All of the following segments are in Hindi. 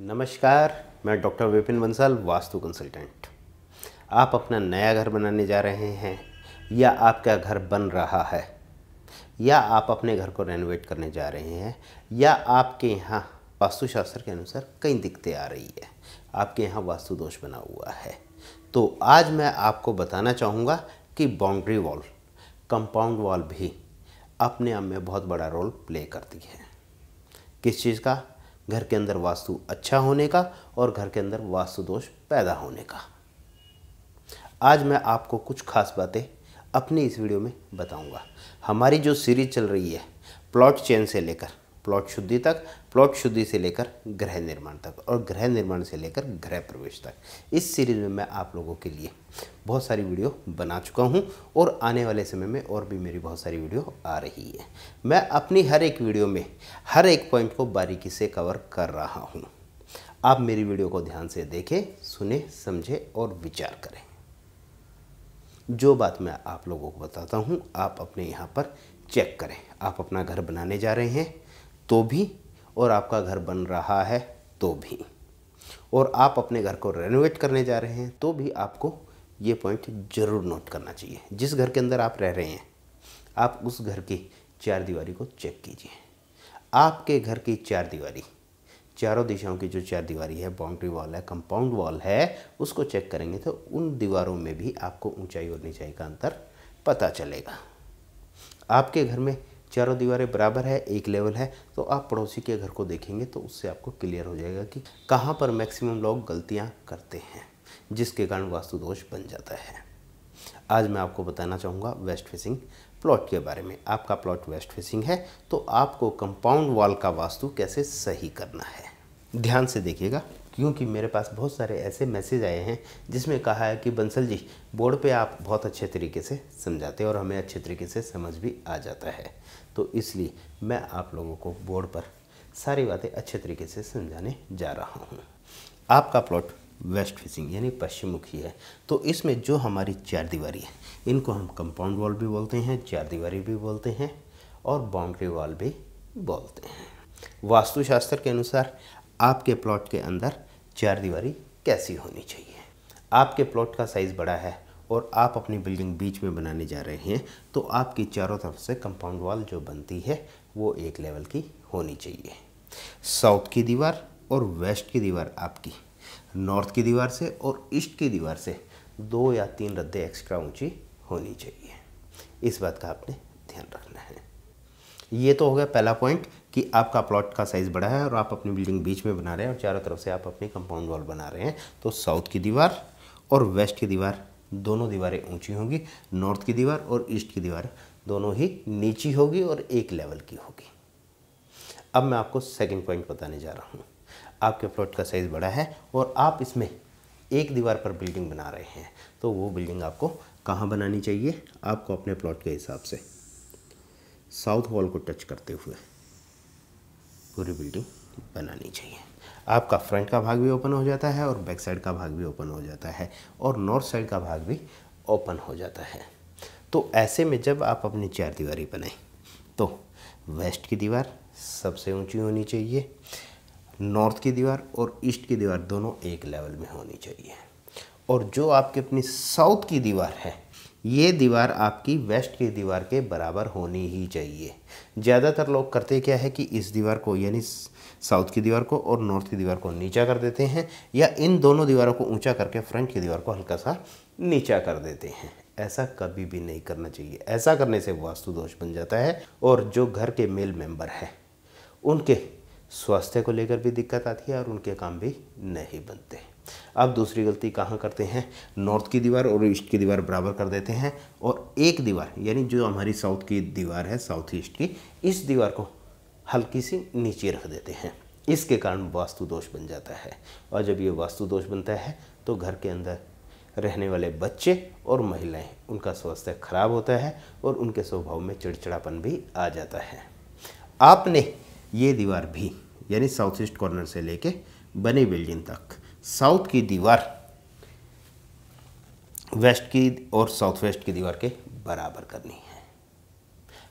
नमस्कार मैं डॉक्टर विपिन बंसल वास्तु कंसल्टेंट आप अपना नया घर बनाने जा रहे हैं या आपका घर बन रहा है या आप अपने घर को रेनोवेट करने जा रहे हैं या आपके यहाँ वास्तुशास्त्र के अनुसार कई दिक्कतें आ रही है आपके यहाँ वास्तु दोष बना हुआ है तो आज मैं आपको बताना चाहूँगा कि बाउंड्री वॉल कंपाउंड वॉल भी अपने आप में बहुत बड़ा रोल प्ले करती है किस चीज़ का घर के अंदर वास्तु अच्छा होने का और घर के अंदर वास्तु दोष पैदा होने का आज मैं आपको कुछ खास बातें अपनी इस वीडियो में बताऊंगा हमारी जो सीरीज चल रही है प्लॉट चेन से लेकर प्लॉट शुद्धि तक प्लॉट शुद्धि से लेकर गृह निर्माण तक और गृह निर्माण से लेकर गृह प्रवेश तक इस सीरीज में मैं आप लोगों के लिए बहुत सारी वीडियो बना चुका हूं और आने वाले समय में और भी मेरी बहुत सारी वीडियो आ रही है मैं अपनी हर एक वीडियो में हर एक पॉइंट को बारीकी से कवर कर रहा हूँ आप मेरी वीडियो को ध्यान से देखें सुने समझें और विचार करें जो बात मैं आप लोगों को बताता हूँ आप अपने यहाँ पर चेक करें आप अपना घर बनाने जा रहे हैं तो भी और आपका घर बन रहा है तो भी और आप अपने घर को रेनोवेट करने जा रहे हैं तो भी आपको ये पॉइंट ज़रूर नोट करना चाहिए जिस घर के अंदर आप रह रहे हैं आप उस घर की चार दीवारी को चेक कीजिए आपके घर की चार दीवारी चारों दिशाओं की जो चार दीवारी है बाउंड्री वॉल है कंपाउंड वॉल है उसको चेक करेंगे तो उन दीवारों में भी आपको ऊंचाई और नीचाई का अंतर पता चलेगा आपके घर में चारों दीवारें बराबर है एक लेवल है तो आप पड़ोसी के घर को देखेंगे तो उससे आपको क्लियर हो जाएगा कि कहाँ पर मैक्सिमम लोग गलतियाँ करते हैं जिसके कारण वास्तु दोष बन जाता है आज मैं आपको बताना चाहूँगा वेस्ट फेसिंग प्लॉट के बारे में आपका प्लॉट वेस्ट फेसिंग है तो आपको कंपाउंड वॉल का वास्तु कैसे सही करना है ध्यान से देखिएगा क्योंकि मेरे पास बहुत सारे ऐसे मैसेज आए हैं जिसमें कहा है कि बंसल जी बोर्ड पे आप बहुत अच्छे तरीके से समझाते हैं और हमें अच्छे तरीके से समझ भी आ जाता है तो इसलिए मैं आप लोगों को बोर्ड पर सारी बातें अच्छे तरीके से समझाने जा रहा हूँ आपका प्लॉट वेस्ट फेसिंग यानी पश्चिम मुखी है तो इसमें जो हमारी चार दीवारी है इनको हम कंपाउंड वॉल भी बोलते हैं चार दीवारी भी बोलते हैं और बाउंड्री वॉल भी बोलते हैं वास्तुशास्त्र के अनुसार आपके प्लॉट के अंदर चार दीवारी कैसी होनी चाहिए आपके प्लॉट का साइज़ बड़ा है और आप अपनी बिल्डिंग बीच में बनाने जा रहे हैं तो आपकी चारों तरफ से कंपाउंड वॉल जो बनती है वो एक लेवल की होनी चाहिए साउथ की दीवार और वेस्ट की दीवार आपकी नॉर्थ की दीवार से और ईस्ट की दीवार से दो या तीन रद्दे एक्स्ट्रा ऊंची होनी चाहिए इस बात का आपने ध्यान रखना है ये तो हो गया पहला पॉइंट कि आपका प्लॉट का साइज़ बड़ा है और आप अपनी बिल्डिंग बीच में बना रहे हैं और चारों तरफ से आप अपनी कंपाउंड वॉल बना रहे हैं तो साउथ की दीवार और वेस्ट की दीवार दोनों दीवारें ऊंची होंगी नॉर्थ की दीवार और ईस्ट की दीवार दोनों ही नीची होगी और एक लेवल की होगी अब मैं आपको सेकंड पॉइंट बताने जा रहा हूँ आपके प्लॉट का साइज़ बड़ा है और आप इसमें एक दीवार पर बिल्डिंग बना रहे हैं तो वो बिल्डिंग आपको कहाँ बनानी चाहिए आपको अपने प्लॉट के हिसाब से साउथ वॉल को टच करते हुए पूरी बिल्डिंग बनानी चाहिए आपका फ्रंट का भाग भी ओपन हो जाता है और बैक साइड का भाग भी ओपन हो जाता है और नॉर्थ साइड का भाग भी ओपन हो जाता है तो ऐसे में जब आप अपनी चार दीवारी बनाएं तो वेस्ट की दीवार सबसे ऊंची होनी चाहिए नॉर्थ की दीवार और ईस्ट की दीवार दोनों एक लेवल में होनी चाहिए और जो आपकी अपनी साउथ की दीवार है ये दीवार आपकी वेस्ट की दीवार के बराबर होनी ही चाहिए ज़्यादातर लोग करते क्या है कि इस दीवार को यानी साउथ की दीवार को और नॉर्थ की दीवार को नीचा कर देते हैं या इन दोनों दीवारों को ऊंचा करके फ्रंट की दीवार को हल्का सा नीचा कर देते हैं ऐसा कभी भी नहीं करना चाहिए ऐसा करने से वास्तु दोष बन जाता है और जो घर के मेल मेंबर हैं उनके स्वास्थ्य को लेकर भी दिक्कत आती है और उनके काम भी नहीं बनते अब दूसरी गलती कहाँ करते हैं नॉर्थ की दीवार और ईस्ट की दीवार बराबर कर देते हैं और एक दीवार यानी जो हमारी साउथ की दीवार है साउथ ईस्ट की इस दीवार को हल्की सी नीचे रख देते हैं इसके कारण वास्तु दोष बन जाता है और जब ये वास्तु दोष बनता है तो घर के अंदर रहने वाले बच्चे और महिलाएं उनका स्वास्थ्य खराब होता है और उनके स्वभाव में चिड़चिड़ापन भी आ जाता है आपने ये दीवार भी यानी साउथ ईस्ट कॉर्नर से लेके बनी बिल्डिंग तक साउथ की दीवार वेस्ट की और साउथ वेस्ट की दीवार के बराबर करनी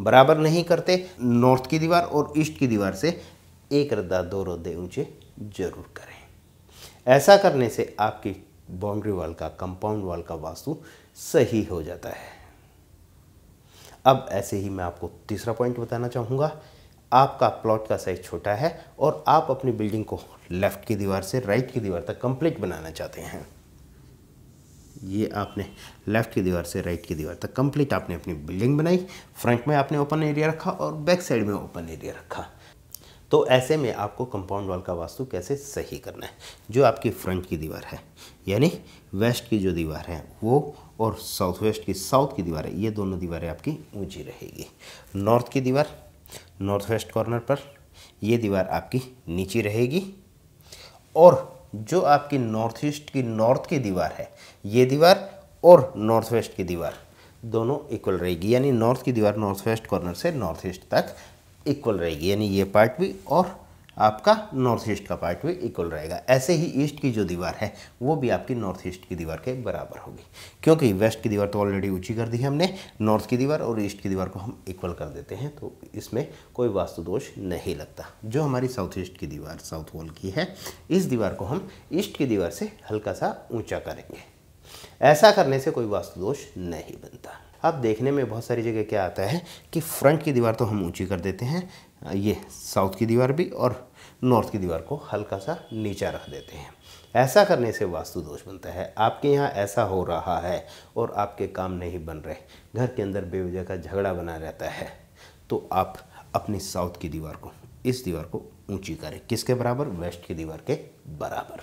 बराबर नहीं करते नॉर्थ की दीवार और ईस्ट की दीवार से एक रद्दा दो रद्दे ऊंचे जरूर करें ऐसा करने से आपकी बाउंड्री वॉल का कंपाउंड वॉल का वास्तु सही हो जाता है अब ऐसे ही मैं आपको तीसरा पॉइंट बताना चाहूँगा आपका प्लॉट का साइज छोटा है और आप अपनी बिल्डिंग को लेफ़्ट की दीवार से राइट की दीवार तक कंप्लीट बनाना चाहते हैं ये आपने लेफ़्ट की दीवार से राइट की दीवार तक कंप्लीट आपने अपनी बिल्डिंग बनाई फ्रंट में आपने ओपन एरिया रखा और बैक साइड में ओपन एरिया रखा तो ऐसे में आपको कंपाउंड वॉल का वास्तु कैसे सही करना है जो आपकी फ्रंट की दीवार है यानी वेस्ट की जो दीवार है वो और साउथ वेस्ट की साउथ की दीवार है ये दोनों दीवारें आपकी ऊँची रहेगी नॉर्थ की दीवार नॉर्थ वेस्ट कॉर्नर पर ये दीवार आपकी नीची रहेगी और जो आपकी नॉर्थ ईस्ट की नॉर्थ की दीवार है ये दीवार और नॉर्थ वेस्ट की दीवार दोनों इक्वल रहेगी यानी नॉर्थ की दीवार नॉर्थ वेस्ट कॉर्नर से नॉर्थ ईस्ट तक इक्वल रहेगी यानी ये पार्ट भी और आपका नॉर्थ ईस्ट का पार्ट भी इक्वल रहेगा ऐसे ही ईस्ट की जो दीवार है वो भी आपकी नॉर्थ ईस्ट की दीवार के बराबर होगी क्योंकि वेस्ट की दीवार तो ऑलरेडी ऊंची कर दी है हमने नॉर्थ की दीवार और ईस्ट की दीवार को हम इक्वल कर देते हैं तो इसमें कोई वास्तु दोष नहीं लगता जो हमारी साउथ ईस्ट की दीवार साउथ वॉल की है इस दीवार को हम ईस्ट की दीवार से हल्का सा ऊँचा करेंगे ऐसा करने से कोई वास्तु दोष नहीं बनता अब देखने में बहुत सारी जगह क्या आता है कि फ्रंट की दीवार तो हम ऊंची कर देते हैं ये साउथ की दीवार भी और नॉर्थ की दीवार को हल्का सा नीचा रख देते हैं ऐसा करने से वास्तु दोष बनता है आपके यहाँ ऐसा हो रहा है और आपके काम नहीं बन रहे घर के अंदर बेवजह का झगड़ा बना रहता है तो आप अपनी साउथ की दीवार को इस दीवार को ऊंची करें किसके बराबर वेस्ट की दीवार के बराबर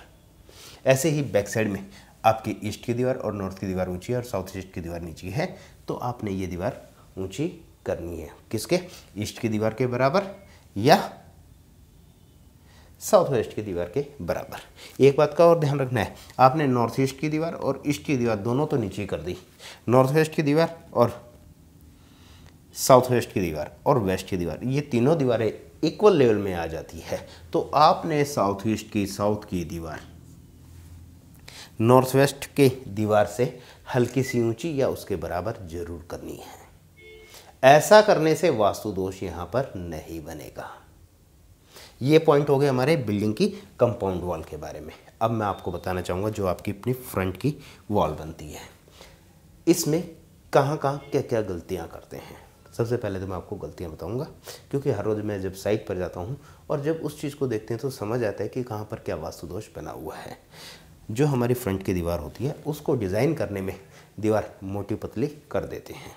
ऐसे ही बैक साइड में आपकी ईस्ट की दीवार और नॉर्थ की दीवार ऊंची है और साउथ ईस्ट की दीवार नीची है तो आपने ये दीवार ऊंची करनी है किसके ईस्ट की दीवार के बराबर या साउथ वेस्ट की दीवार के बराबर एक बात का और ध्यान रखना है आपने नॉर्थ ईस्ट की दीवार और ईस्ट की दीवार दोनों तो नीचे कर दी नॉर्थ वेस्ट की दीवार और साउथ वेस्ट की दीवार और वेस्ट की दीवार ये तीनों दीवारें इक्वल लेवल में आ जाती है तो आपने साउथ ईस्ट की साउथ की दीवार नॉर्थ वेस्ट के दीवार से हल्की सी ऊंची या उसके बराबर जरूर करनी है ऐसा करने से वास्तु दोष यहाँ पर नहीं बनेगा ये पॉइंट हो गए हमारे बिल्डिंग की कंपाउंड वॉल के बारे में अब मैं आपको बताना चाहूँगा जो आपकी अपनी फ्रंट की वॉल बनती है इसमें कहाँ कहाँ क्या क्या गलतियाँ करते हैं सबसे पहले तो मैं आपको गलतियाँ बताऊंगा क्योंकि हर रोज़ मैं जब साइट पर जाता हूँ और जब उस चीज़ को देखते हैं तो समझ आता है कि कहाँ पर क्या वास्तु दोष बना हुआ है जो हमारी फ्रंट की दीवार होती है उसको डिज़ाइन करने में दीवार मोटी पतली कर देते हैं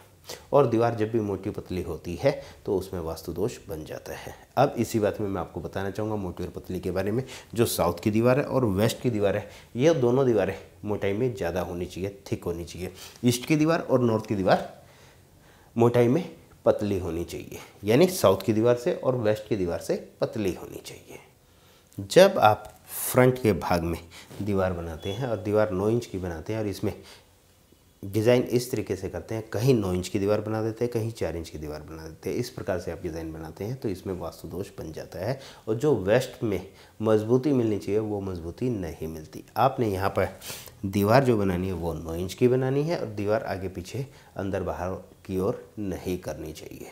और दीवार जब भी मोटी पतली होती है तो उसमें वास्तु दोष बन जाता है अब इसी बात में मैं आपको बताना चाहूँगा मोटी और पतली के बारे में जो साउथ की दीवार है और वेस्ट की दीवार है यह दोनों दीवारें मोटाई में ज़्यादा होनी चाहिए थिक होनी चाहिए ईस्ट की दीवार और नॉर्थ की दीवार मोटाई में पतली होनी चाहिए यानी साउथ की दीवार से और वेस्ट की दीवार से पतली होनी चाहिए जब आप फ्रंट के भाग में दीवार बनाते हैं और दीवार नौ इंच की बनाते हैं और इसमें डिज़ाइन इस तरीके से करते हैं कहीं नौ इंच की दीवार बना देते हैं कहीं चार इंच की दीवार बना देते हैं इस प्रकार से आप डिज़ाइन बनाते हैं तो इसमें वास्तु दोष बन जाता है और जो वेस्ट में मजबूती मिलनी चाहिए वो मजबूती नहीं मिलती आपने यहाँ पर दीवार जो बनानी है वो नौ इंच की बनानी है और दीवार आगे पीछे अंदर बाहर की ओर नहीं करनी चाहिए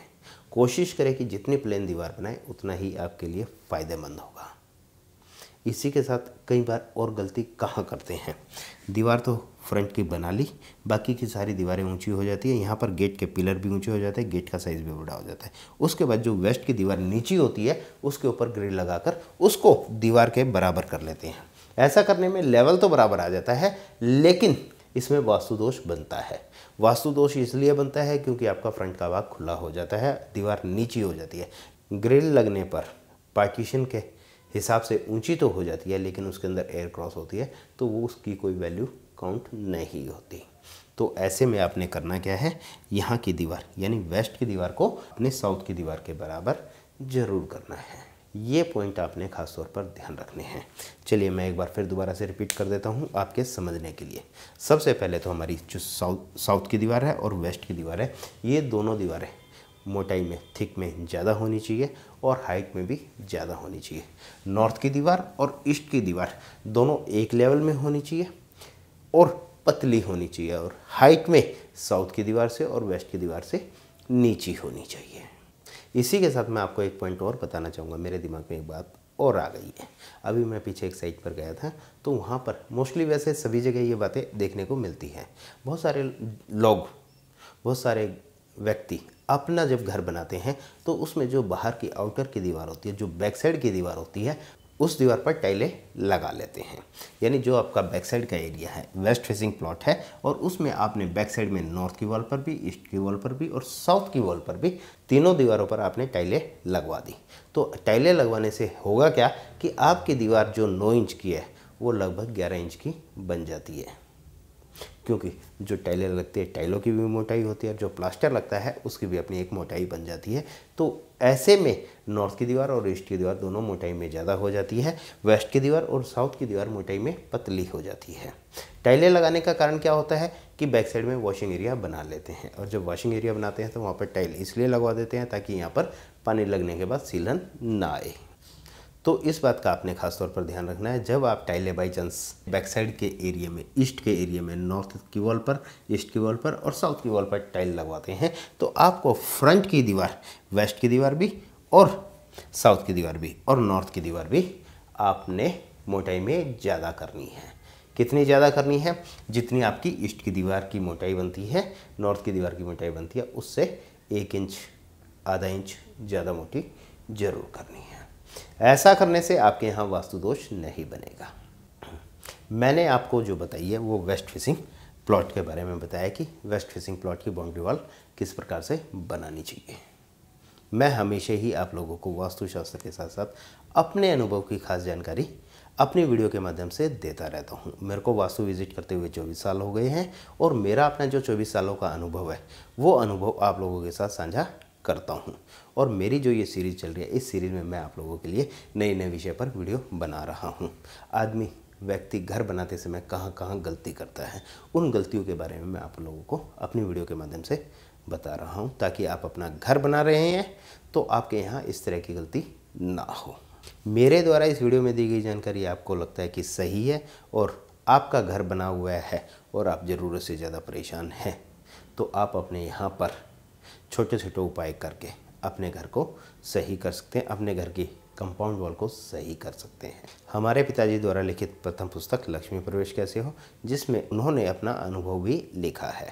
कोशिश करें कि जितनी प्लेन दीवार बनाएं उतना ही आपके लिए फ़ायदेमंद होगा इसी के साथ कई बार और गलती कहाँ करते हैं दीवार तो फ्रंट की बना ली बाकी की सारी दीवारें ऊंची हो जाती है यहाँ पर गेट के पिलर भी ऊंचे हो जाते हैं गेट का साइज़ भी बड़ा हो जाता है उसके बाद जो वेस्ट की दीवार नीची होती है उसके ऊपर ग्रिल लगाकर उसको दीवार के बराबर कर लेते हैं ऐसा करने में लेवल तो बराबर आ जाता है लेकिन इसमें वास्तुदोष बनता है वास्तुदोष इसलिए बनता है क्योंकि आपका फ्रंट का भाग खुला हो जाता है दीवार नीची हो जाती है ग्रिल लगने पर पार्टीशन के हिसाब से ऊंची तो हो जाती है लेकिन उसके अंदर एयर क्रॉस होती है तो वो उसकी कोई वैल्यू काउंट नहीं होती तो ऐसे में आपने करना क्या है यहाँ की दीवार यानी वेस्ट की दीवार को अपने साउथ की दीवार के बराबर ज़रूर करना है ये पॉइंट आपने खास तौर पर ध्यान रखने हैं चलिए मैं एक बार फिर दोबारा से रिपीट कर देता हूँ आपके समझने के लिए सबसे पहले तो हमारी जो साउथ साउथ की दीवार है और वेस्ट की दीवार है ये दोनों दीवारें मोटाई में थिक में ज़्यादा होनी चाहिए और हाइट में भी ज़्यादा होनी चाहिए नॉर्थ की दीवार और ईस्ट की दीवार दोनों एक लेवल में होनी चाहिए और पतली होनी चाहिए और हाइट में साउथ की दीवार से और वेस्ट की दीवार से नीची होनी चाहिए इसी के साथ मैं आपको एक पॉइंट और बताना चाहूँगा मेरे दिमाग में एक बात और आ गई है अभी मैं पीछे एक साइट पर गया था तो वहाँ पर मोस्टली वैसे सभी जगह ये बातें देखने को मिलती हैं बहुत सारे लोग बहुत सारे व्यक्ति अपना जब घर बनाते हैं तो उसमें जो बाहर की आउटर की दीवार होती है जो बैक साइड की दीवार होती है उस दीवार पर टाइलें लगा लेते हैं यानी जो आपका बैक साइड का एरिया है वेस्ट फेसिंग प्लॉट है और उसमें आपने बैक साइड में नॉर्थ की वॉल पर भी ईस्ट की वॉल पर भी और साउथ की वॉल पर भी तीनों दीवारों पर आपने टाइलें लगवा दी तो टाइलें लगवाने से होगा क्या कि आपकी दीवार जो नौ इंच की है वो लगभग ग्यारह इंच की बन जाती है क्योंकि जो टाइलें लगती है टाइलों की भी मोटाई होती है जो प्लास्टर लगता है उसकी भी अपनी एक मोटाई बन जाती है तो ऐसे में नॉर्थ की दीवार और ईस्ट की दीवार दोनों मोटाई में ज़्यादा हो जाती है वेस्ट की दीवार और साउथ की दीवार मोटाई में पतली हो जाती है टाइलें लगाने का कारण क्या होता है कि बैक साइड में वॉशिंग एरिया बना लेते हैं और जब वॉशिंग एरिया बनाते हैं तो वहाँ पर टाइल इसलिए लगवा देते हैं ताकि यहाँ पर पानी लगने के बाद सीलन ना आए तो इस बात का आपने खास तौर पर ध्यान रखना है जब आप टाइलें बाई चांस बैक साइड के एरिया में ईस्ट के एरिया में नॉर्थ की वॉल पर ईस्ट की वॉल पर और साउथ की वॉल पर टाइल लगवाते हैं तो आपको फ्रंट की दीवार वेस्ट की दीवार भी और साउथ की दीवार भी और नॉर्थ की दीवार भी आपने मोटाई में ज़्यादा करनी है कितनी ज़्यादा करनी है जितनी आपकी ईस्ट की दीवार की मोटाई बनती है नॉर्थ की दीवार की मोटाई बनती है उससे एक इंच आधा इंच ज़्यादा मोटी ज़रूर करनी है ऐसा करने से आपके यहाँ वास्तु दोष नहीं बनेगा मैंने आपको जो बताई है वो वेस्ट फिशिंग प्लॉट के बारे में बताया कि वेस्ट फिशिंग प्लॉट की बाउंड्री वॉल किस प्रकार से बनानी चाहिए मैं हमेशा ही आप लोगों को वास्तुशास्त्र के साथ साथ अपने अनुभव की खास जानकारी अपनी वीडियो के माध्यम से देता रहता हूँ मेरे को वास्तु विजिट करते हुए चौबीस साल हो गए हैं और मेरा अपना जो चौबीस सालों का अनुभव है वो अनुभव आप लोगों के साथ साझा करता हूँ और मेरी जो ये सीरीज़ चल रही है इस सीरीज़ में मैं आप लोगों के लिए नए नए विषय पर वीडियो बना रहा हूँ आदमी व्यक्ति घर बनाते समय कहाँ कहाँ गलती करता है उन गलतियों के बारे में मैं आप लोगों को अपनी वीडियो के माध्यम से बता रहा हूँ ताकि आप अपना घर बना रहे हैं तो आपके यहाँ इस तरह की गलती ना हो मेरे द्वारा इस वीडियो में दी गई जानकारी आपको लगता है कि सही है और आपका घर बना हुआ है और आप ज़रूरत से ज़्यादा परेशान हैं तो आप अपने यहाँ पर छोटे छोटे उपाय करके अपने घर को सही कर सकते हैं अपने घर की कंपाउंड वॉल को सही कर सकते हैं हमारे पिताजी द्वारा लिखित प्रथम पुस्तक लक्ष्मी प्रवेश कैसे हो जिसमें उन्होंने अपना अनुभव भी लिखा है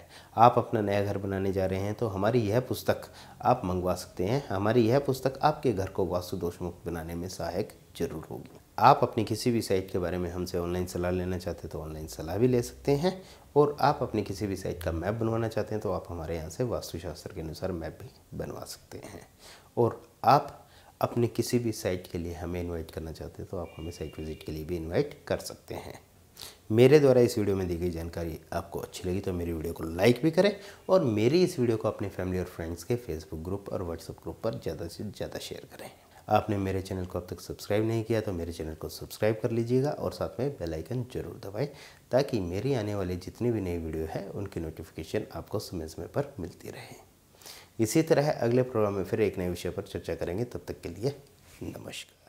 आप अपना नया घर बनाने जा रहे हैं तो हमारी यह पुस्तक आप मंगवा सकते हैं हमारी यह पुस्तक आपके घर को वास्तु दोष मुक्त बनाने में सहायक जरूर होगी आप अपनी किसी भी साइट के बारे में हमसे ऑनलाइन सलाह लेना चाहते हैं तो ऑनलाइन सलाह भी ले सकते हैं और आप अपनी किसी भी साइट का मैप बनवाना चाहते हैं तो आप हमारे यहाँ से वास्तुशास्त्र के अनुसार मैप भी बनवा सकते हैं और आप अपने किसी भी साइट के लिए हमें इनवाइट करना चाहते हैं तो आप हमें साइट विज़िट के लिए भी इनवाइट कर सकते हैं मेरे द्वारा इस वीडियो में दी गई जानकारी आपको अच्छी लगी तो मेरी वीडियो को लाइक भी करें और मेरी इस वीडियो को अपने फैमिली और फ्रेंड्स के फेसबुक ग्रुप और व्हाट्सएप ग्रुप पर ज़्यादा से ज़्यादा शेयर करें आपने मेरे चैनल को अब तक सब्सक्राइब नहीं किया तो मेरे चैनल को सब्सक्राइब कर लीजिएगा और साथ में बेल आइकन जरूर दबाएं ताकि मेरी आने वाली जितनी भी नई वीडियो है उनकी नोटिफिकेशन आपको समय समय पर मिलती रहे इसी तरह अगले प्रोग्राम में फिर एक नए विषय पर चर्चा करेंगे तब तक के लिए नमस्कार